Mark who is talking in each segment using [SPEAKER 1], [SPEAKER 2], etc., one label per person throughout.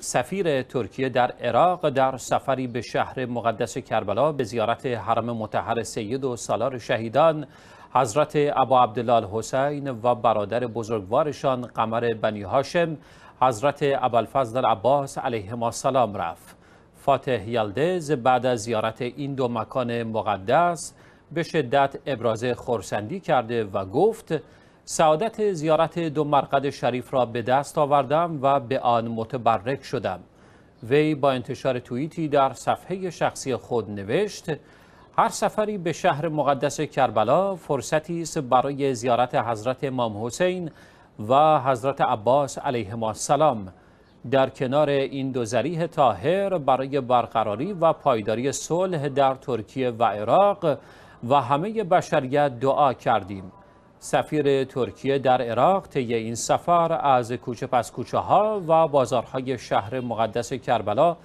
[SPEAKER 1] سفیر ترکیه در عراق در سفری به شهر مقدس کربلا به زیارت حرم متحر سید و سالار شهیدان حضرت ابا عبدالله حسین و برادر بزرگوارشان قمر بنی هاشم حضرت ابوالفضل عباس ما السلام رفت فاتح یلدز بعد از زیارت این دو مکان مقدس به شدت ابراز خورسندی کرده و گفت سعادت زیارت دو مرقد شریف را به دست آوردم و به آن متبرک شدم وی با انتشار توییتی در صفحه شخصی خود نوشت هر سفری به شهر مقدس کربلا فرصتی است برای زیارت حضرت امام حسین و حضرت عباس ما السلام در کنار این دو ذریح طاهر برای برقراری و پایداری صلح در ترکیه و عراق و همه بشریت دعا کردیم سفیر ترکیه در عراق طی این سفر از کوچه پس کوچه ها و بازارهای شهر مقدس کربلا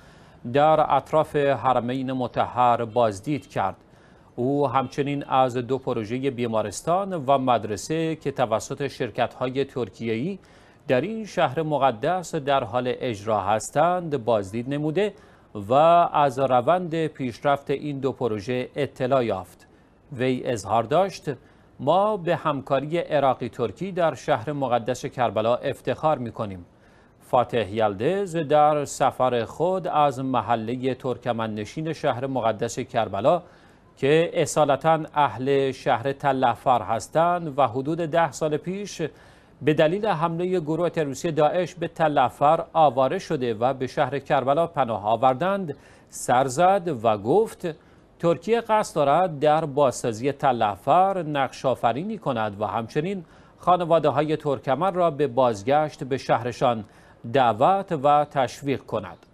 [SPEAKER 1] در اطراف حرمین متحر بازدید کرد او همچنین از دو پروژه بیمارستان و مدرسه که توسط شرکت‌های ترکیه‌ای در این شهر مقدس در حال اجرا هستند بازدید نموده و از روند پیشرفت این دو پروژه اطلاع یافت وی اظهار داشت ما به همکاری عراقی ترکی در شهر مقدس کربلا افتخار می کنیم. فاتح یلدز در سفر خود از محله ترکمن نشین شهر مقدس کربلا که اصالتا اهل شهر تلفر هستند و حدود ده سال پیش به دلیل حمله گروه تروریستی داعش به تلفر آواره شده و به شهر کربلا پناه آوردند سر زد و گفت ترکیه قصد دارد در بازسازی تلفر نقش آفرینی کند و همچنین خانواده های ترکمن را به بازگشت به شهرشان دعوت و تشویق کند.